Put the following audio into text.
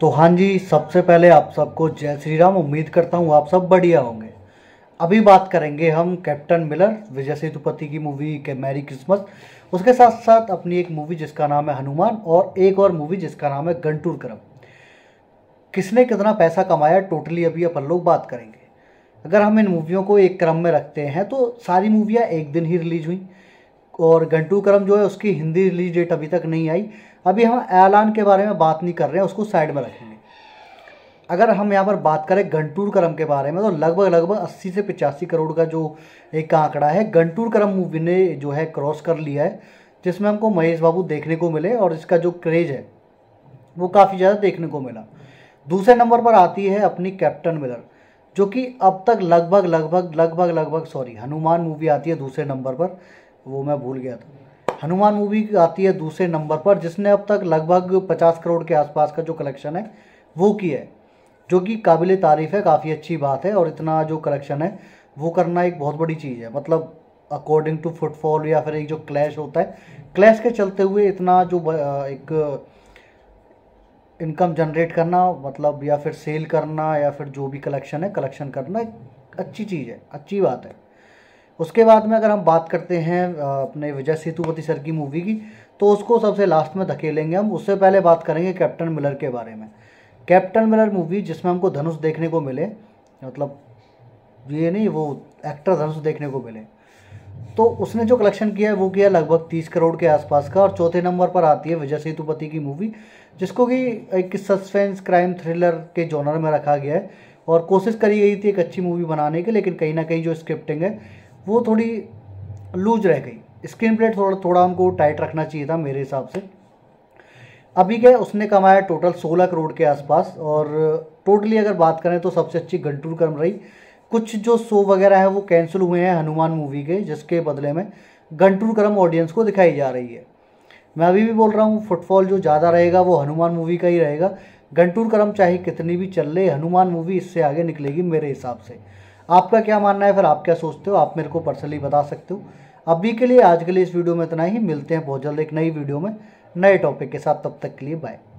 तो हाँ जी सबसे पहले आप सबको जय श्री राम उम्मीद करता हूँ आप सब बढ़िया होंगे अभी बात करेंगे हम कैप्टन मिलर विजय सेतुपति की मूवी के मैरी क्रिसमस उसके साथ साथ अपनी एक मूवी जिसका नाम है हनुमान और एक और मूवी जिसका नाम है गंटूर क्रम किसने कितना पैसा कमाया टोटली अभी अपन लोग बात करेंगे अगर हम इन मूवियों को एक क्रम में रखते हैं तो सारी मूवियाँ एक दिन ही रिलीज हुई और घंटू करम जो है उसकी हिंदी रिलीज डेट अभी तक नहीं आई अभी हम ऐलान के बारे में बात नहीं कर रहे हैं उसको साइड में रखेंगे अगर हम यहाँ पर बात करें घंटूर करम के बारे में तो लगभग लगभग 80 से पिचासी करोड़ का जो एक आंकड़ा है घंटूर करम मूवी ने जो है क्रॉस कर लिया है जिसमें हमको महेश बाबू देखने को मिले और इसका जो क्रेज है वो काफ़ी ज़्यादा देखने को मिला दूसरे नंबर पर आती है अपनी कैप्टन मिलर जो कि अब तक लगभग लगभग लगभग लगभग सॉरी हनुमान मूवी आती है दूसरे नंबर पर वो मैं भूल गया था हनुमान मूवी आती है दूसरे नंबर पर जिसने अब तक लगभग पचास करोड़ के आसपास का जो कलेक्शन है वो किया है जो कि काबिल तारीफ़ है काफ़ी अच्छी बात है और इतना जो कलेक्शन है वो करना एक बहुत बड़ी चीज़ है मतलब अकॉर्डिंग टू फुटफॉल या फिर एक जो क्लैश होता है क्लैश के चलते हुए इतना जो एक इनकम जनरेट करना मतलब या फिर सेल करना या फिर जो भी कलेक्शन है कलेक्शन करना एक अच्छी चीज़ है अच्छी बात है उसके बाद में अगर हम बात करते हैं अपने विजय सेतुपति सर की मूवी की तो उसको सबसे लास्ट में धकेलेंगे हम उससे पहले बात करेंगे कैप्टन मिलर के बारे में कैप्टन मिलर मूवी जिसमें हमको धनुष देखने को मिले मतलब ये नहीं वो एक्टर धनुष देखने को मिले तो उसने जो कलेक्शन किया है वो किया लगभग तीस करोड़ के आसपास का और चौथे नंबर पर आती है विजय सेतुपति की मूवी जिसको कि एक सस्पेंस क्राइम थ्रिलर के जोनर में रखा गया है और कोशिश करी गई थी एक अच्छी मूवी बनाने की लेकिन कहीं ना कहीं जो स्क्रिप्टिंग है वो थोड़ी लूज रह गई स्क्रीन प्लेट थोड़ा थोड़ा हमको टाइट रखना चाहिए था मेरे हिसाब से अभी क्या उसने कमाया टोटल 16 करोड़ के आसपास और टोटली अगर बात करें तो सबसे अच्छी गंटूर कर्म रही कुछ जो शो वगैरह है वो कैंसिल हुए हैं हनुमान मूवी के जिसके बदले में गंटूर कर्म ऑडियंस को दिखाई जा रही है मैं अभी भी बोल रहा हूँ फुटफॉल जो ज़्यादा रहेगा वो हनुमान मूवी का ही रहेगा गंटूर कर्म चाहे कितनी भी चल ले हनुमान मूवी इससे आगे निकलेगी मेरे हिसाब से आपका क्या मानना है फिर आप क्या सोचते हो आप मेरे को पर्सनली बता सकते हो अभी के लिए आज के लिए इस वीडियो में इतना ही मिलते हैं बहुत जल्द एक नई वीडियो में नए टॉपिक के साथ तब तक के लिए बाय